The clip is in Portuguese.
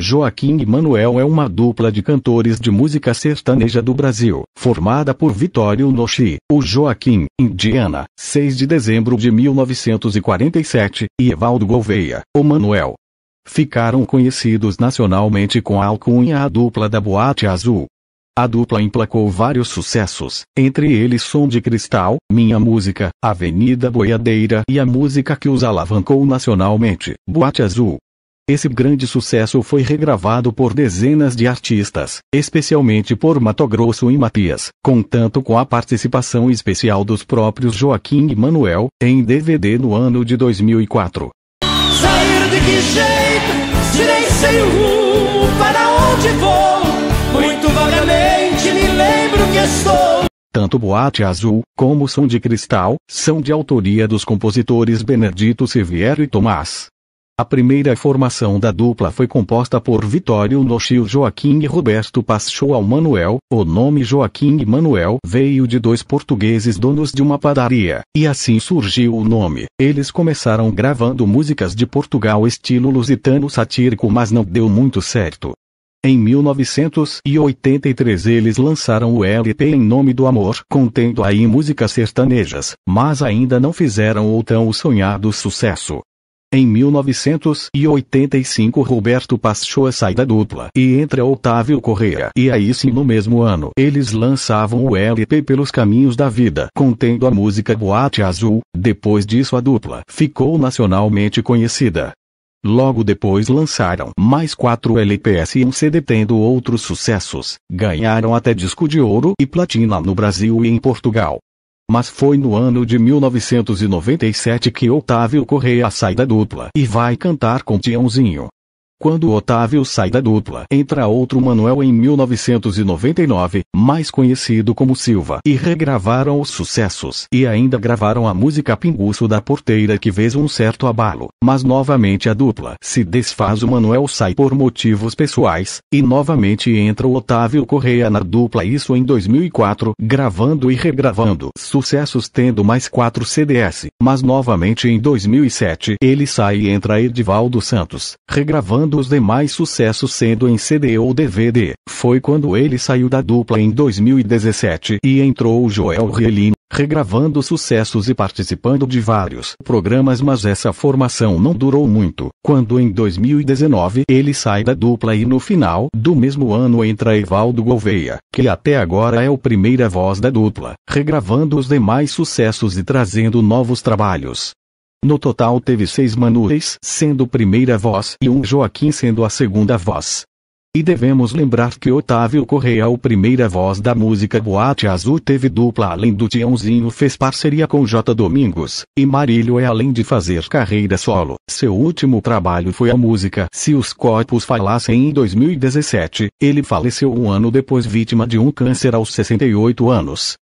Joaquim e Manuel é uma dupla de cantores de música sertaneja do Brasil, formada por Vitório Nochi, o Joaquim, Indiana, 6 de dezembro de 1947, e Evaldo Gouveia, o Manuel. Ficaram conhecidos nacionalmente com a alcunha a dupla da Boate Azul. A dupla emplacou vários sucessos, entre eles Som de Cristal, Minha Música, Avenida Boiadeira e a música que os alavancou nacionalmente, Boate Azul. Esse grande sucesso foi regravado por dezenas de artistas, especialmente por Mato Grosso e Matias, contanto com a participação especial dos próprios Joaquim e Manuel, em DVD no ano de 2004. Sair de que jeito? Direi sem rumo, para onde vou? Muito vagamente me lembro que estou tanto Boate Azul, como Som de Cristal, são de autoria dos compositores Benedito Siviero e Tomás. A primeira formação da dupla foi composta por Vitório Nochil Joaquim e Roberto Paschal Manuel. O nome Joaquim e Manuel veio de dois portugueses donos de uma padaria, e assim surgiu o nome. Eles começaram gravando músicas de Portugal estilo lusitano satírico mas não deu muito certo. Em 1983 eles lançaram o LP Em Nome do Amor, contendo aí músicas sertanejas, mas ainda não fizeram o tão sonhado sucesso. Em 1985 Roberto Paschoa sai da dupla e entra Otávio Correa. E aí sim no mesmo ano eles lançavam o LP Pelos Caminhos da Vida, contendo a música Boate Azul. Depois disso a dupla ficou nacionalmente conhecida. Logo depois lançaram mais quatro LPS e um CD tendo outros sucessos, ganharam até disco de ouro e platina no Brasil e em Portugal. Mas foi no ano de 1997 que Otávio Correia sai da dupla e vai cantar com Tiãozinho. Quando Otávio sai da dupla, entra outro Manuel em 1999, mais conhecido como Silva, e regravaram os sucessos e ainda gravaram a música Pinguço da Porteira que fez um certo abalo, mas novamente a dupla se desfaz, o Manuel sai por motivos pessoais e novamente entra o Otávio Correia na dupla, isso em 2004, gravando e regravando sucessos tendo mais quatro CDs, mas novamente em 2007 ele sai e entra Edivaldo Santos, regravando dos os demais sucessos sendo em CD ou DVD. Foi quando ele saiu da dupla em 2017 e entrou Joel Rielin, regravando sucessos e participando de vários programas, mas essa formação não durou muito. Quando em 2019 ele sai da dupla e no final do mesmo ano entra Evaldo Gouveia, que até agora é o primeira voz da dupla, regravando os demais sucessos e trazendo novos trabalhos. No total teve seis manuais, sendo primeira voz e um Joaquim sendo a segunda voz. E devemos lembrar que Otávio Correia, o primeira voz da música Boate Azul, teve dupla além do Tiãozinho, fez parceria com J. Domingos, e Marílio é além de fazer carreira solo. Seu último trabalho foi a música Se os Corpos Falassem em 2017. Ele faleceu um ano depois, vítima de um câncer aos 68 anos.